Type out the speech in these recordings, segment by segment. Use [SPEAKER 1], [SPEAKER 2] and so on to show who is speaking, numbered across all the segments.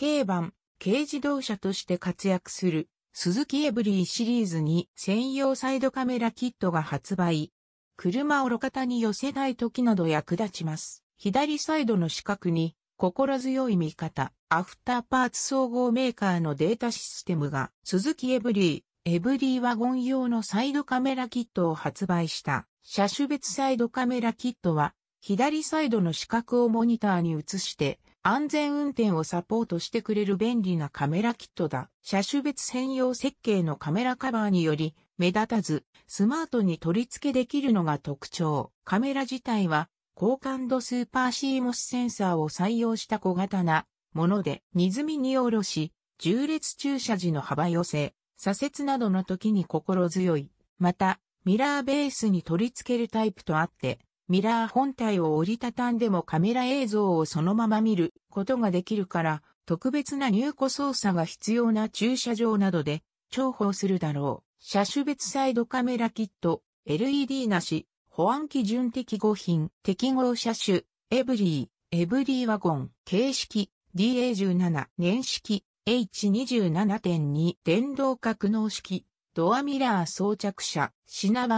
[SPEAKER 1] 軽版、軽自動車として活躍する、鈴木エブリーシリーズに専用サイドカメラキットが発売。車を路肩に寄せたい時など役立ちます。左サイドの四角に心強い味方、アフターパーツ総合メーカーのデータシステムが鈴木エブリー、エブリーワゴン用のサイドカメラキットを発売した。車種別サイドカメラキットは左サイドの四角をモニターに映して安全運転をサポートしてくれる便利なカメラキットだ。車種別専用設計のカメラカバーにより、目立たず、スマートに取り付けできるのが特徴。カメラ自体は、高感度スーパーシーモスセンサーを採用した小型なもので、荷積みに下ろし、重列駐車時の幅寄せ、左折などの時に心強い。また、ミラーベースに取り付けるタイプとあって、ミラー本体を折りたたんでもカメラ映像をそのまま見ることができるから、特別な入庫操作が必要な駐車場などで重宝するだろう。車種別サイドカメラキット、LED なし、保安基準適合品、適合車種、エブリー、エブリーワゴン、形式、DA17、年式、H27.2 電動格納式、ドアミラー装着車、シナ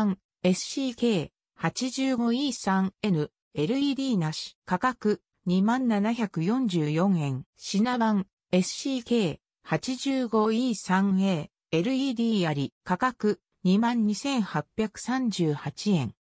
[SPEAKER 1] SCK、85E3N、LED なし、価格2744円、品番 SCK、85E3A、LED あり、価格22,838円。